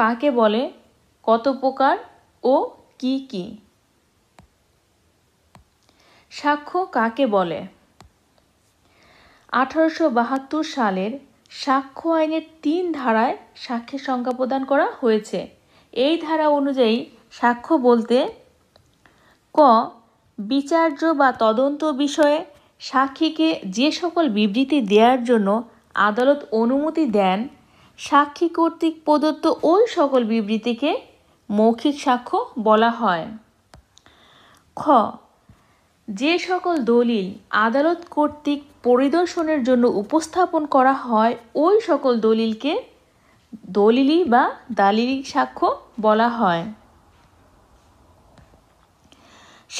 কাকে বলে কত প্রকার ও কি কি সাক্ষ্য কাকে বলে আঠারোশো বাহাত্তর সালের সাক্ষ্য আইনের তিন ধারায় সাক্ষ্যের সংজ্ঞা প্রদান করা হয়েছে এই ধারা অনুযায়ী সাক্ষ্য বলতে ক বিচার্য বা তদন্ত বিষয়ে সাক্ষীকে যে সকল বিবৃতি দেওয়ার জন্য আদালত অনুমতি দেন সাক্ষী কর্তৃক প্রদত্ত ওই সকল বিবৃতিকে মৌখিক সাক্ষ্য বলা হয় খ যে সকল দলিল আদালত কর্তৃক পরিদর্শনের জন্য উপস্থাপন করা হয় ওই সকল দলিলকে দলিলি বা দালিলি সাক্ষ্য বলা হয়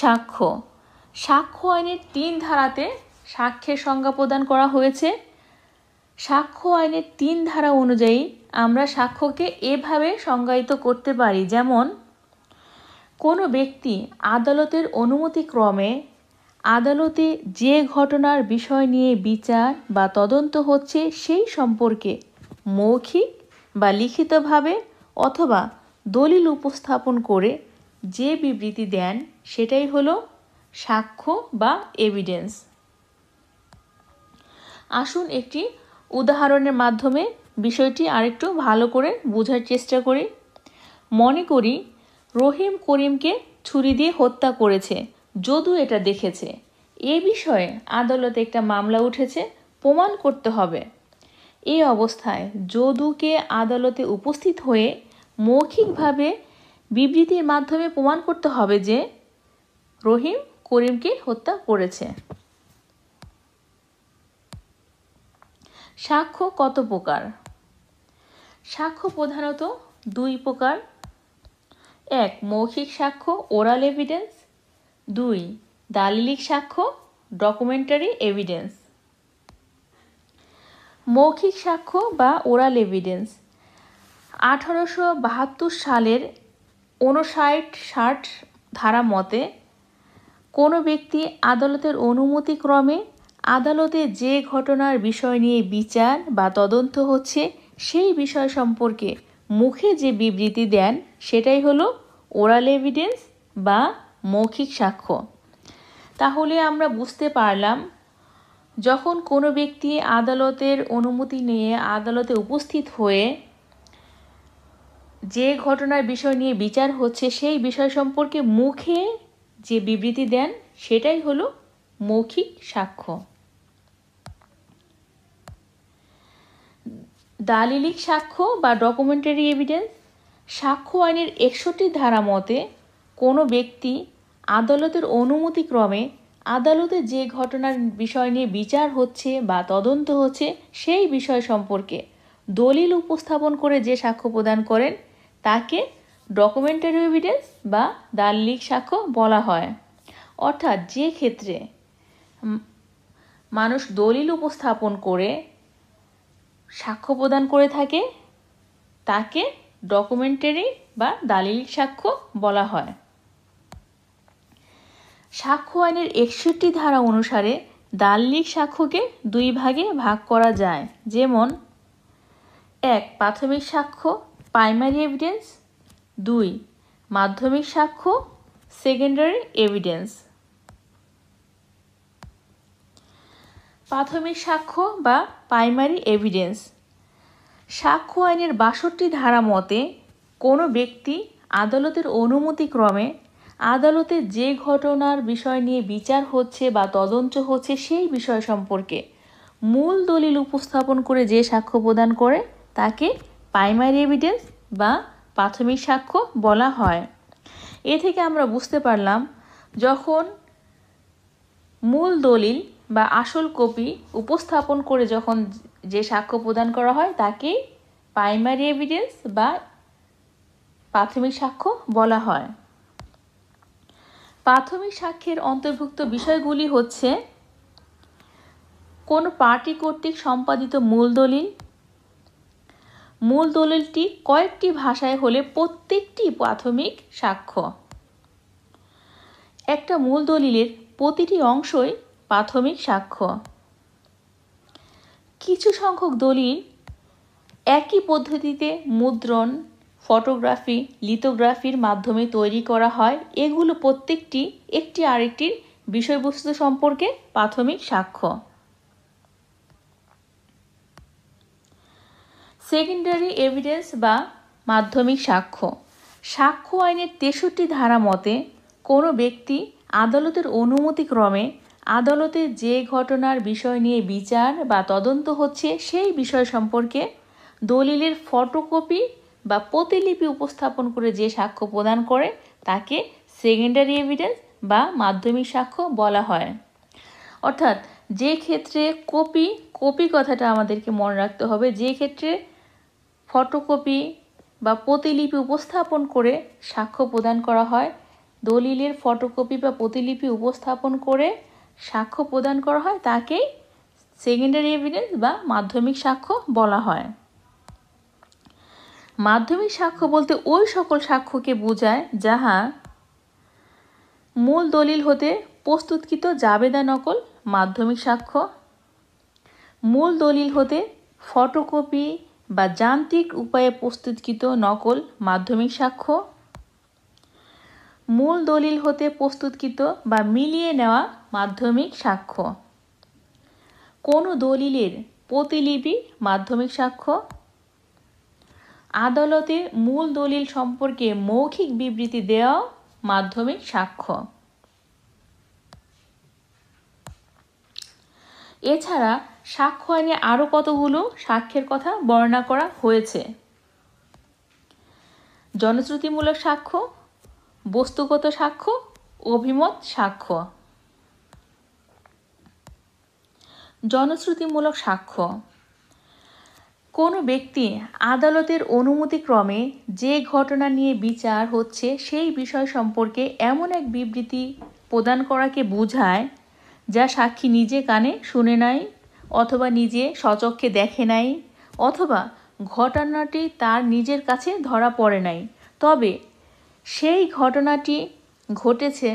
সাক্ষ্য সাক্ষ্য আইনের তিন ধারাতে সাক্ষ্যের সংজ্ঞা প্রদান করা হয়েছে সাক্ষ্য আইনের তিন ধারা অনুযায়ী আমরা সাক্ষ্যকে এভাবে সংজ্ঞায়িত করতে পারি যেমন কোনো ব্যক্তি আদালতের অনুমতিক্রমে আদালতে যে ঘটনার বিষয় নিয়ে বিচার বা তদন্ত হচ্ছে সেই সম্পর্কে মৌখিক বা লিখিতভাবে অথবা দলিল উপস্থাপন করে যে বিবৃতি দেন সেটাই হলো সাক্ষ্য বা এভিডেন্স আসুন একটি উদাহরণের মাধ্যমে বিষয়টি আরেকটু ভালো করে বোঝার চেষ্টা করি মনে করি রহিম করিমকে ছুরি দিয়ে হত্যা করেছে যদু এটা দেখেছে এ বিষয়ে আদালতে একটা মামলা উঠেছে প্রমাণ করতে হবে এই অবস্থায় যদুকে আদালতে উপস্থিত হয়ে মৌখিকভাবে বিবৃতির মাধ্যমে প্রমাণ করতে হবে যে রহিম করিমকে হত্যা করেছে সাক্ষ্য কত প্রকার সাক্ষ্য প্রধানত দুই প্রকার এক মৌখিক সাক্ষ্য ওরাল এভিডেন্স দুই দালিলিক সাক্ষ্য ডকুমেন্টারি এভিডেন্স মৌখিক সাক্ষ্য বা ওরাল এভিডেন্স আঠারোশো বাহাত্তর সালের ঊনষাট ষাট ধারা মতে কোনো ব্যক্তি আদালতের অনুমতিক্রমে আদালতে যে ঘটনার বিষয় নিয়ে বিচার বা তদন্ত হচ্ছে সেই বিষয় সম্পর্কে মুখে যে বিবৃতি দেন সেটাই হলো ওরাল এভিডেন্স বা মৌখিক সাক্ষ্য তাহলে আমরা বুঝতে পারলাম যখন কোনো ব্যক্তি আদালতের অনুমতি নিয়ে আদালতে উপস্থিত হয়ে যে ঘটনার বিষয় নিয়ে বিচার হচ্ছে সেই বিষয় সম্পর্কে মুখে যে বিবৃতি দেন সেটাই হলো মৌখিক সাক্ষ্য দালিলিক সাক্ষ্য বা ডকুমেন্টারি এভিডেন্স সাক্ষ্য আইনের একষট্টি ধারা মতে কোনো ব্যক্তি আদালতের অনুমতিক্রমে আদালতে যে ঘটনার বিষয় নিয়ে বিচার হচ্ছে বা তদন্ত হচ্ছে সেই বিষয় সম্পর্কে দলিল উপস্থাপন করে যে সাক্ষ্য প্রদান করেন তাকে ডকুমেন্টারি এভিডেন্স বা দালিলিক সাক্ষ্য বলা হয় অর্থাৎ যে ক্ষেত্রে মানুষ দলিল উপস্থাপন করে সাক্ষ্য প্রদান করে থাকে তাকে ডকুমেন্টারি বা দালিল সাক্ষ্য বলা হয় সাক্ষ্য আইনের একষট্টি ধারা অনুসারে দাল্লিক সাক্ষ্যকে দুই ভাগে ভাগ করা যায় যেমন এক প্রাথমিক সাক্ষ্য প্রাইমারি এভিডেন্স দুই মাধ্যমিক সাক্ষ্য সেকেন্ডারি এভিডেন্স প্রাথমিক সাক্ষ্য বা প্রাইমারি এভিডেন্স সাক্ষ্য আইনের বাষট্টি ধারা মতে কোনো ব্যক্তি আদালতের অনুমতিক্রমে আদালতে যে ঘটনার বিষয় নিয়ে বিচার হচ্ছে বা তদন্ত হচ্ছে সেই বিষয় সম্পর্কে মূল দলিল উপস্থাপন করে যে সাক্ষ্য প্রদান করে তাকে প্রাইমারি এভিডেন্স বা প্রাথমিক সাক্ষ্য বলা হয় এ থেকে আমরা বুঝতে পারলাম যখন মূল দলিল বা আসল কপি উপস্থাপন করে যখন যে সাক্ষ্য প্রদান করা হয় তাকেই প্রাইমারি এভিডেন্স বা প্রাথমিক সাক্ষ্য বলা হয় প্রাথমিক সাক্ষ্যের অন্তর্ভুক্ত বিষয়গুলি হচ্ছে কোন পার্টি কর্তৃক সম্পাদিত মূল দলিল মূল দলিলটি কয়েকটি ভাষায় হলে প্রত্যেকটি প্রাথমিক সাক্ষ্য একটা মূল দলিলের প্রতিটি অংশই প্রাথমিক সাক্ষ্য কিছু সংখ্যক দলিল একই পদ্ধতিতে মুদ্রণ ফটোগ্রাফি লিথোগ্রাফির মাধ্যমে তৈরি করা হয় এগুলো প্রত্যেকটি একটি আরেকটির বিষয়বস্তু সম্পর্কে প্রাথমিক সাক্ষ্য সেকেন্ডারি এভিডেন্স বা মাধ্যমিক সাক্ষ্য সাক্ষ্য আইনের তেষট্টি ধারা মতে কোনো ব্যক্তি আদালতের অনুমতিক্রমে আদালতে যে ঘটনার বিষয় নিয়ে বিচার বা তদন্ত হচ্ছে সেই বিষয় সম্পর্কে দলিলের ফটোকপি বা প্রতিলিপি উপস্থাপন করে যে সাক্ষ্য প্রদান করে তাকে সেকেন্ডারি এভিডেন্স বা মাধ্যমিক সাক্ষ্য বলা হয় অর্থাৎ যে ক্ষেত্রে কপি কপি কথাটা আমাদেরকে মনে রাখতে হবে যে ক্ষেত্রে ফটোকপি বা প্রতিলিপি উপস্থাপন করে সাক্ষ্য প্রদান করা হয় দলিলের ফটোকপি বা প্রতিলিপি উপস্থাপন করে সাক্ষ্য প্রদান করা হয় তাকেই সেকেন্ডারি এভিডেন্স বা মাধ্যমিক সাক্ষ্য বলা হয় মাধ্যমিক সাক্ষ্য বলতে ওই সকল সাক্ষ্যকে বোঝায় যাহা মূল দলিল হতে প্রস্তুতকৃত জাবেদা নকল মাধ্যমিক সাক্ষ্য মূল দলিল হতে ফটোকপি বা যান্ত্রিক উপায়ে প্রস্তুতকৃত নকল মাধ্যমিক সাক্ষ্য মূল দলিল হতে প্রস্তুতকৃত বা মিলিয়ে নেওয়া মাধ্যমিক সাক্ষ্য কোন দলিলের প্রতিলিপি মাধ্যমিক সাক্ষ্য আদালতের মূল দলিল সম্পর্কে মৌখিক বিবৃতি দেওয়া মাধ্যমিক সাক্ষ্য এছাড়া সাক্ষ্য আইনে আরও কতগুলো সাক্ষ্যের কথা বর্ণনা করা হয়েছে জনশ্রুতিমূলক সাক্ষ্য বস্তুগত সাক্ষ্য অভিমত সাক্ষ্য জনশ্রুতিমূলক সাক্ষ্য কোনো ব্যক্তি আদালতের অনুমতিক্রমে যে ঘটনা নিয়ে বিচার হচ্ছে সেই বিষয় সম্পর্কে এমন এক বিবৃতি প্রদান করাকে বোঝায় যা সাক্ষী নিজে কানে শুনে নাই অথবা নিজে সচক্ষে দেখে নাই অথবা ঘটনাটি তার নিজের কাছে ধরা পড়ে নাই তবে সেই ঘটনাটি ঘটেছে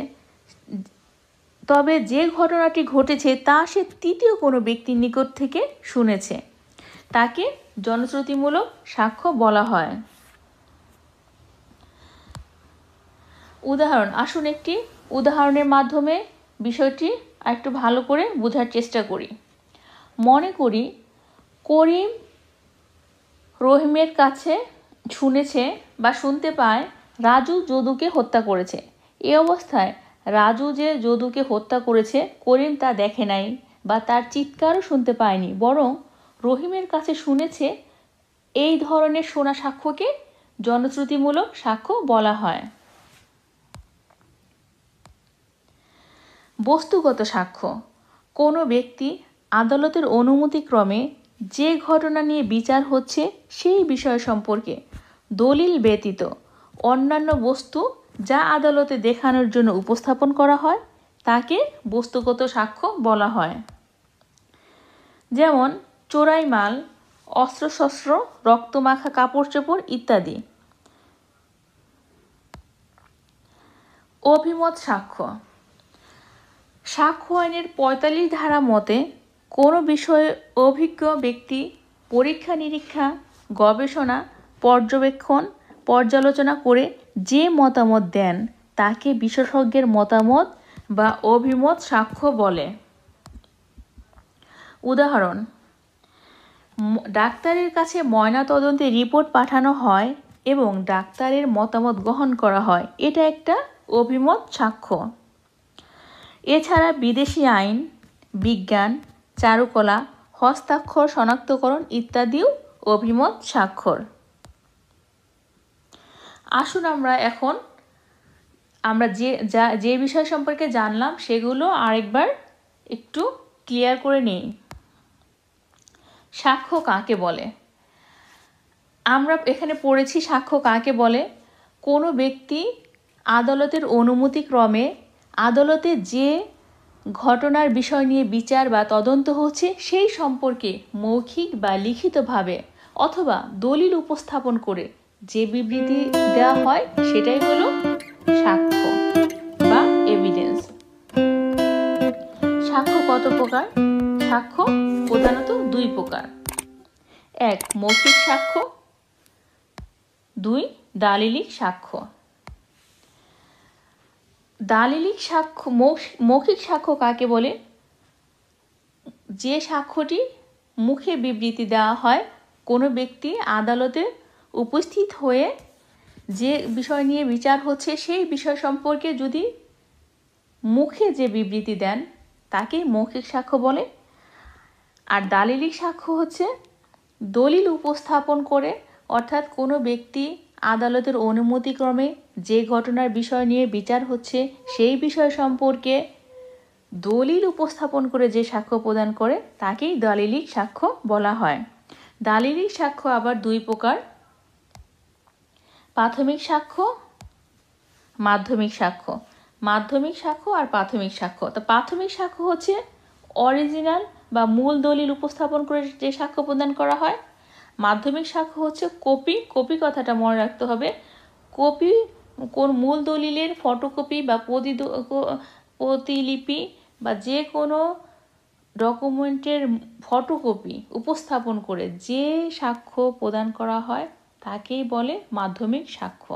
তবে যে ঘটনাটি ঘটেছে তা সে তৃতীয় কোনো ব্যক্তির নিকট থেকে শুনেছে তাকে জনশ্রুতিমূলক সাক্ষ্য বলা হয় উদাহরণ আসুন একটি উদাহরণের মাধ্যমে বিষয়টি একটু ভালো করে বোঝার চেষ্টা করি মনে করি করিম রহিমের কাছে শুনেছে বা শুনতে পায় রাজু যদুকে হত্যা করেছে এ অবস্থায় রাজু যে যদুকে হত্যা করেছে করিম তা দেখে নাই বা তার চিৎকারও শুনতে পায়নি বরং রহিমের কাছে শুনেছে এই ধরনের সোনা সাক্ষ্যকে জনশ্রুতিমূলক সাক্ষ্য বলা হয় বস্তুগত সাক্ষ্য কোনো ব্যক্তি আদালতের অনুমতিক্রমে যে ঘটনা নিয়ে বিচার হচ্ছে সেই বিষয় সম্পর্কে দলিল ব্যতীত অন্যান্য বস্তু যা আদালতে দেখানোর জন্য উপস্থাপন করা হয় তাকে বস্তুগত সাক্ষ্য বলা হয় যেমন চোরাই মাল অস্ত্রশস্ত্র রক্তমাখা কাপড় চোপড় ইত্যাদি অভিমত সাক্ষ্য সাক্ষ্য আইনের পঁয়তাল্লিশ ধারা মতে কোনো বিষয়ে অভিজ্ঞ ব্যক্তি পরীক্ষা নিরীক্ষা গবেষণা পর্যবেক্ষণ পর্যালোচনা করে যে মতামত দেন তাকে বিশেষজ্ঞের মতামত বা অভিমত সাক্ষ্য বলে উদাহরণ ডাক্তারের কাছে ময়নাতদন্তে রিপোর্ট পাঠানো হয় এবং ডাক্তারের মতামত গ্রহণ করা হয় এটা একটা অভিমত সাক্ষ্য এছাড়া বিদেশি আইন বিজ্ঞান চারুকলা হস্তাক্ষর শনাক্তকরণ ইত্যাদিও অভিমত স্বাক্ষর আসুন আমরা এখন আমরা যে যা যে বিষয় সম্পর্কে জানলাম সেগুলো আরেকবার একটু ক্লিয়ার করে নিই সাক্ষ্য কাকে বলে আমরা এখানে পড়েছি সাক্ষ্য কাকে বলে কোনো ব্যক্তি আদালতের অনুমতিক্রমে আদালতে যে ঘটনার বিষয় নিয়ে বিচার বা তদন্ত হচ্ছে সেই সম্পর্কে মৌখিক বা লিখিতভাবে অথবা দলিল উপস্থাপন করে যে বিবৃতি দেওয়া হয় সেটাই হলো সাক্ষ্য বা এভিডেন্স সাক্ষ্য কত প্রকার সাক্ষ্য প্রধানত দুই প্রকার এক মৌখিক সাক্ষ্য দুই দালিলিক সাক্ষ্য দালিলিক সাক্ষ্য মৌখিক সাক্ষ্য কাকে বলে যে সাক্ষ্যটি মুখে বিবৃতি দেওয়া হয় কোনো ব্যক্তি আদালতে উপস্থিত হয়ে যে বিষয় নিয়ে বিচার হচ্ছে সেই বিষয় সম্পর্কে যদি মুখে যে বিবৃতি দেন তাকে মৌখিক সাক্ষ্য বলে আর দালিলিক সাক্ষ্য হচ্ছে দলিল উপস্থাপন করে অর্থাৎ কোনো ব্যক্তি আদালতের অনুমতিক্রমে যে ঘটনার বিষয় নিয়ে বিচার হচ্ছে সেই বিষয় সম্পর্কে দলিল উপস্থাপন করে যে সাক্ষ্য প্রদান করে তাকেই দালিলিক সাক্ষ্য বলা হয় দালিলিক সাক্ষ্য আবার দুই প্রকার প্রাথমিক সাক্ষ্য মাধ্যমিক সাক্ষ্য মাধ্যমিক সাক্ষ্য আর প্রাথমিক সাক্ষ্য তো প্রাথমিক সাক্ষ্য হচ্ছে অরিজিনাল বা মূল দলিল উপস্থাপন করে যে সাক্ষ্য প্রদান করা হয় মাধ্যমিক সাক্ষ্য হচ্ছে কপি কপি কথাটা মনে রাখতে হবে কপি কোন মূল দলিলের ফটোকপি বা প্রতি প্রতিলিপি বা যে কোনো ডকুমেন্টের ফটোকপি উপস্থাপন করে যে সাক্ষ্য প্রদান করা হয় তাকেই বলে মাধ্যমিক সাক্ষ্য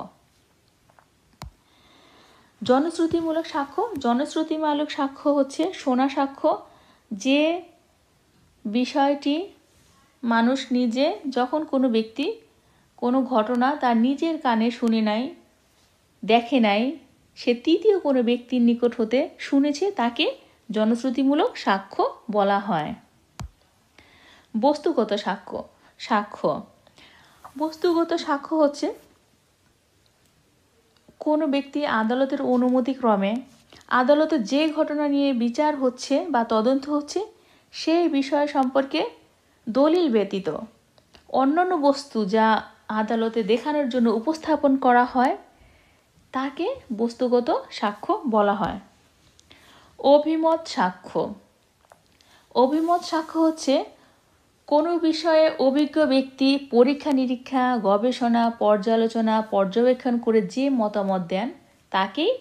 জনশ্রুতিমূলক সাক্ষ্য জনশ্রুতিমূলক সাক্ষ্য হচ্ছে সোনা সাক্ষ্য যে বিষয়টি মানুষ নিজে যখন কোনো ব্যক্তি কোনো ঘটনা তার নিজের কানে শুনে নাই দেখে নাই সে তৃতীয় কোনো ব্যক্তির নিকট হতে শুনেছে তাকে জনশ্রুতিমূলক সাক্ষ্য বলা হয় বস্তুগত সাক্ষ্য সাক্ষ্য বস্তুগত সাক্ষ্য হচ্ছে কোনো ব্যক্তি আদালতের অনুমতিক্রমে আদালতে যে ঘটনা নিয়ে বিচার হচ্ছে বা তদন্ত হচ্ছে সেই বিষয় সম্পর্কে দলিল ব্যতীত অন্যান্য বস্তু যা আদালতে দেখানোর জন্য উপস্থাপন করা হয় তাকে বস্তুগত সাক্ষ্য বলা হয় অভিমত সাক্ষ্য অভিমত সাক্ষ্য হচ্ছে কোনো বিষয়ে অভিজ্ঞ ব্যক্তি পরীক্ষা নিরীক্ষা গবেষণা পর্যালোচনা পর্যবেক্ষণ করে যে মতামত দেন তাকেই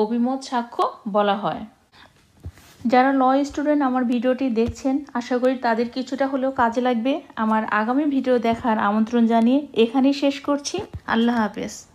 অভিমত সাক্ষ্য বলা হয় যারা ল স্টুডেন্ট আমার ভিডিওটি দেখছেন আশা করি তাদের কিছুটা হলেও কাজে লাগবে আমার আগামী ভিডিও দেখার আমন্ত্রণ জানিয়ে এখানেই শেষ করছি আল্লাহ হাফেজ